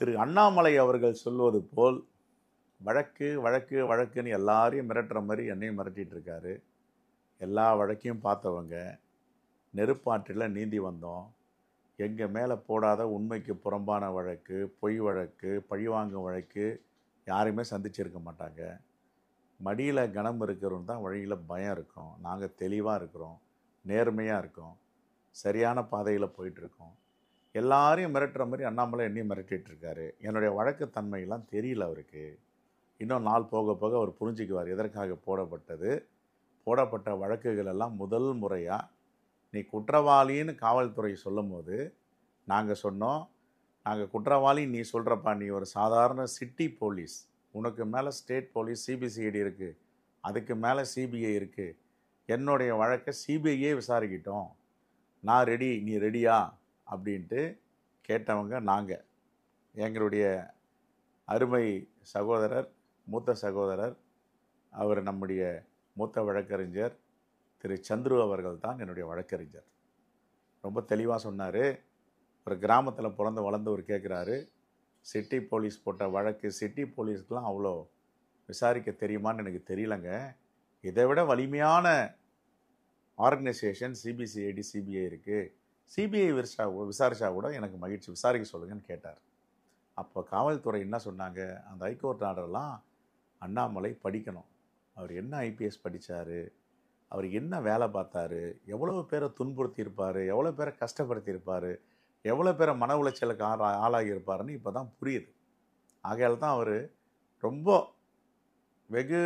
திரு அண்ணாமலை அவர்கள் சொல்வது போல் வழக்கு வழக்கு வழக்குன்னு எல்லாரையும் மிரட்டுற மாதிரி என்னையும் மிரட்டிகிட்டு இருக்காரு எல்லா வழக்கையும் பார்த்தவங்க நெருப்பாற்றில் நீந்தி வந்தோம் எங்கள் மேலே போடாத உண்மைக்கு புறம்பான வழக்கு பொய் வழக்கு பழிவாங்கும் வழக்கு யாரையுமே சந்திச்சிருக்க மாட்டாங்க மடியில் கனம் இருக்கிறவன் தான் வழியில் பயம் இருக்கும் நாங்கள் தெளிவாக இருக்கிறோம் நேர்மையாக இருக்கோம் சரியான பாதையில் போயிட்டுருக்கோம் எல்லாரையும் மிரட்டுற மாதிரி அண்ணாமலை என்னையும் மிரட்டிகிட்டு இருக்காரு என்னுடைய வழக்கு தன்மையெல்லாம் தெரியல அவருக்கு இன்னும் நாள் போக போக அவர் புரிஞ்சுக்குவார் எதற்காக போடப்பட்டது போடப்பட்ட வழக்குகள் எல்லாம் முதல் முறையாக நீ குற்றவாளின்னு காவல்துறை சொல்லும் போது நாங்கள் சொன்னோம் நாங்கள் குற்றவாளி நீ சொல்கிறப்பா நீ ஒரு சாதாரண சிட்டி போலீஸ் உனக்கு மேலே ஸ்டேட் போலீஸ் சிபிசிஐடி இருக்குது அதுக்கு மேலே சிபிஐ இருக்குது என்னுடைய வழக்கை சிபிஐயே விசாரிக்கிட்டோம் நான் ரெடி நீ ரெடியா அப்படின்ட்டு கேட்டவங்க நாங்கள் எங்களுடைய அருமை சகோதரர் மூத்த சகோதரர் அவர் நம்முடைய மூத்த வழக்கறிஞர் திரு சந்துரு அவர்கள் தான் என்னுடைய வழக்கறிஞர் ரொம்ப தெளிவாக சொன்னார் ஒரு கிராமத்தில் பிறந்து வளர்ந்தவர் கேட்குறாரு சிட்டி போலீஸ் போட்ட வழக்கு சிட்டி போலீஸ்க்கெலாம் அவ்வளோ விசாரிக்க தெரியுமான்னு எனக்கு தெரியலங்க இதை விட வலிமையான ஆர்கனைசேஷன் சிபிசிஐடி சிபிஐ இருக்குது சிபிஐ விசா விசாரிச்சா கூட எனக்கு மகிழ்ச்சி விசாரிக்க சொல்லுங்கன்னு கேட்டார் அப்போ காவல்துறை என்ன சொன்னாங்க அந்த ஹைகோர்ட் ஆர்டர்லாம் அண்ணாமலை படிக்கணும் அவர் என்ன ஐபிஎஸ் படித்தார் அவர் என்ன வேலை பார்த்தாரு எவ்வளோ பேரை துன்புறுத்தியிருப்பார் எவ்வளோ பேரை கஷ்டப்படுத்தியிருப்பார் எவ்வளோ பேரை மன உளைச்சலுக்கு ஆளா ஆளாகியிருப்பாருன்னு இப்போ தான் புரியுது ஆகையால் தான் அவர் ரொம்ப வெகு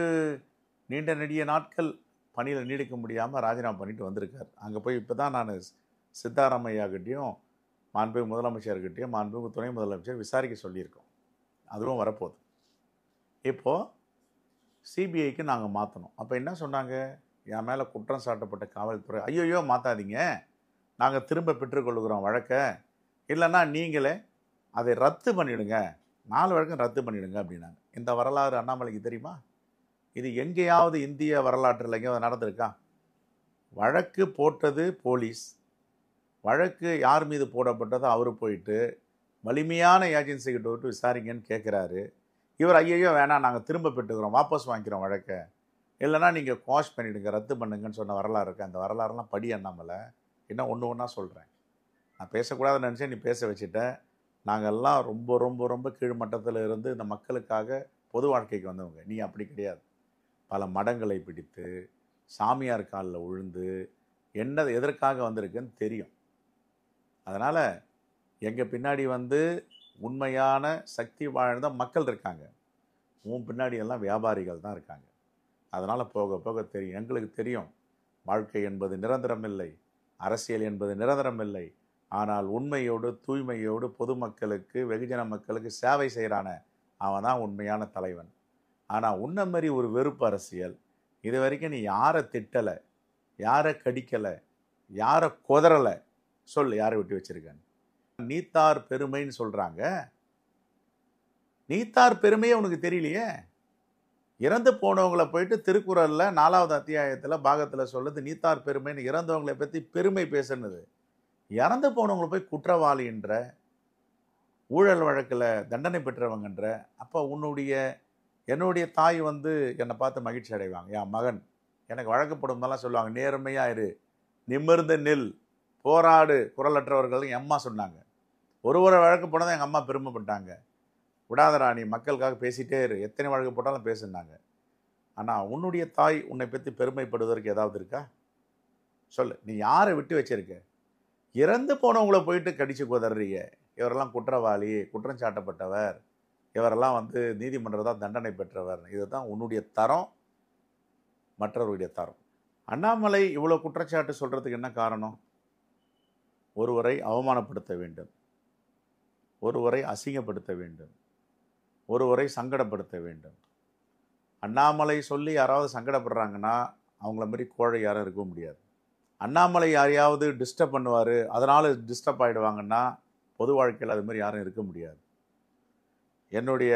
நீண்ட நெடிய நாட்கள் பணியில் நீடிக்க முடியாமல் ராஜினாமா பண்ணிட்டு வந்திருக்கார் அங்கே போய் இப்போ தான் நான் சித்தாராமையாகிட்டையும் மாண்பு முதலமைச்சர்கிட்டையும் மாண்பு துணை முதலமைச்சர் விசாரிக்க சொல்லியிருக்கோம் அதுவும் வரப்போகுது இப்போது சிபிஐக்கு நாங்கள் மாற்றணும் அப்போ என்ன சொன்னாங்க என் மேலே குற்றம் சாட்டப்பட்ட காவல்துறை ஐயோயோ மாற்றாதீங்க நாங்கள் திரும்ப பெற்றுக்கொள்ளுகிறோம் வழக்கை இல்லைன்னா நீங்களே அதை ரத்து பண்ணிவிடுங்க நாலு வழக்கம் ரத்து பண்ணிவிடுங்க அப்படின்னாங்க இந்த வரலாறு அண்ணாமலைக்கு தெரியுமா இது எங்கேயாவது இந்திய வரலாற்றில் எங்கேயாவது நடந்திருக்கா வழக்கு போட்டது போலீஸ் வழக்கு யார் மீது போடப்பட்டதோ அவர் போயிட்டு வலிமையான ஏஜென்சிக்கிட்ட விட்டு விசாரிங்கன்னு கேட்குறாரு இவர் ஐயையோ வேணாம் நாங்கள் திரும்ப பெற்றுக்கிறோம் வாபஸ் வாங்கிக்கிறோம் வழக்கை இல்லைனா நீங்கள் குவாஷ் பண்ணிவிடுங்க ரத்து பண்ணுங்கன்னு சொன்ன வரலாறு இருக்குது அந்த வரலாறுலாம் படி அண்ணாமலை என்ன ஒன்று ஒன்றா சொல்கிறேன் நான் பேசக்கூடாதுன்னு நினச்சேன் நீ பேச வச்சுட்டேன் நாங்கள்லாம் ரொம்ப ரொம்ப ரொம்ப கீழ்மட்டத்தில் இருந்து இந்த மக்களுக்காக பொது வாழ்க்கைக்கு வந்தவங்க நீ அப்படி கிடையாது பல மடங்களை பிடித்து சாமியார் காலில் உழுந்து என்ன எதற்காக வந்திருக்குன்னு தெரியும் அதனால் எங்கள் பின்னாடி வந்து உண்மையான சக்தி வாழ்ந்த மக்கள் இருக்காங்க உன் பின்னாடி எல்லாம் வியாபாரிகள் தான் இருக்காங்க அதனால் போக போக தெரியும் எங்களுக்கு தெரியும் வாழ்க்கை என்பது நிரந்தரம் இல்லை அரசியல் என்பது நிரந்தரம் இல்லை ஆனால் உண்மையோடு தூய்மையோடு பொதுமக்களுக்கு வெகுஜன மக்களுக்கு சேவை செய்கிறான அவன் தான் உண்மையான தலைவன் ஆனால் உன்ன மாதிரி ஒரு வெறுப்பு அரசியல் இது வரைக்கும் நீ யாரை திட்டலை யாரை கடிக்கலை யாரை குதறலை சொல் யாரை விட்டு வச்சுருக்கேன் நீத்தார் பெருமைன்னு சொல்கிறாங்க நீத்தார் பெருமையே உனக்கு தெரியலையே இறந்து போனவங்களை போயிட்டு திருக்குறளில் நாலாவது அத்தியாயத்தில் பாகத்தில் சொல்லுது நீத்தார் பெருமைன்னு இறந்தவங்களை பற்றி பெருமை பேசுனது இறந்து போனவங்களை போய் குற்றவாளின்ற ஊழல் வழக்கில் தண்டனை பெற்றவங்கன்ற அப்போ உன்னுடைய என்னுடைய தாய் வந்து என்னை பார்த்து மகிழ்ச்சி அடைவாங்க என் மகன் எனக்கு வழக்கப்படும் தான் சொல்லுவாங்க நேர்மையாக இரு நிமிர்ந்து நில் போராடு குரலற்றவர்கள் எங்கள் அம்மா சொன்னாங்க ஒரு ஒரு வழக்கு போனதும் எங்கள் அம்மா பெருமைப்பட்டாங்க விடாத ராணி மக்களுக்காக பேசிகிட்டே இரு எத்தனை வழக்கு போட்டாலும் பேசுனாங்க ஆனால் உன்னுடைய தாய் உன்னை பற்றி பெருமைப்படுவதற்கு ஏதாவது இருக்கா சொல்லு நீ யாரை விட்டு வச்சிருக்க இறந்து போனவங்கள போயிட்டு கடிச்சு குதறீங்க இவரெல்லாம் குற்றவாளி குற்றம் சாட்டப்பட்டவர் இவரெல்லாம் வந்து நீதிமன்றம் தான் தண்டனை பெற்றவர் இதுதான் உன்னுடைய தரம் மற்றவருடைய தரம் அண்ணாமலை இவ்வளோ குற்றச்சாட்டு சொல்கிறதுக்கு என்ன காரணம் ஒருவரை அவமானப்படுத்த வேண்டும் ஒருவரை அசிங்கப்படுத்த வேண்டும் ஒருவரை சங்கடப்படுத்த வேண்டும் அண்ணாமலை சொல்லி யாராவது சங்கடப்படுறாங்கன்னா அவங்கள மாதிரி கோழை யாரும் இருக்க முடியாது அண்ணாமலை யாரையாவது டிஸ்டர்ப் பண்ணுவார் அதனால் டிஸ்டர்ப் ஆகிடுவாங்கன்னா பொது வாழ்க்கையில் அது மாதிரி யாரும் இருக்க முடியாது என்னுடைய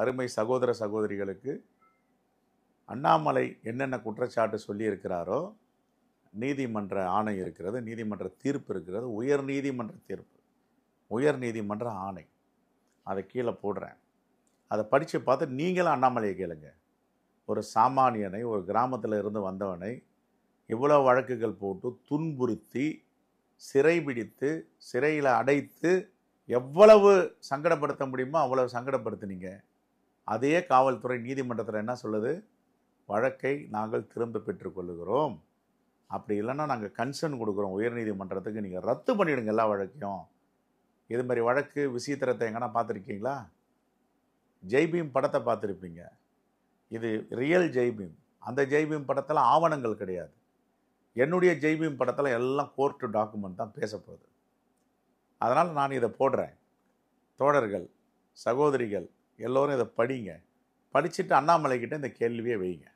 அருமை சகோதர சகோதரிகளுக்கு அண்ணாமலை என்னென்ன குற்றச்சாட்டு சொல்லியிருக்கிறாரோ நீதிமன்ற ஆணை இருக்கிறது நீதிமன்ற தீர்ப்பு இருக்கிறது உயர் நீதிமன்ற தீர்ப்பு உயர் நீதிமன்ற ஆணை அதை கீழே போடுறேன் அதை படித்து பார்த்து நீங்களும் அண்ணாமலையை கேளுங்க ஒரு சாமானியனை ஒரு கிராமத்தில் இருந்து வந்தவனை இவ்வளோ வழக்குகள் போட்டு துன்புறுத்தி சிறை பிடித்து சிறையில் அடைத்து எவ்வளவு சங்கடப்படுத்த முடியுமோ அவ்வளவு சங்கடப்படுத்தினீங்க அதே காவல்துறை நீதிமன்றத்தில் என்ன சொல்லுது வழக்கை நாங்கள் திரும்ப பெற்றுக்கொள்கிறோம் அப்படி இல்லைன்னா நாங்கள் கன்சர்ன் கொடுக்குறோம் உயர்நீதிமன்றத்துக்கு நீங்கள் ரத்து பண்ணிவிடுங்க எல்லா வழக்கையும் இது மாதிரி வழக்கு விசித்திரத்தை எங்கன்னா பார்த்துருக்கீங்களா ஜெய்பீம் படத்தை பார்த்துருப்பீங்க இது ரியல் ஜெய்பீம் அந்த ஜெய்பீம் படத்தில் ஆவணங்கள் கிடையாது என்னுடைய ஜெய்பீம் படத்தில் எல்லாம் கோர்ட்டு டாக்குமெண்ட் தான் பேசப்போகுது அதனால் நான் இதை போடுறேன் தோழர்கள் சகோதரிகள் எல்லோரும் இதை படிங்க படிச்சுட்டு அண்ணாமலைக்கிட்ட இந்த கேள்வியை வைங்க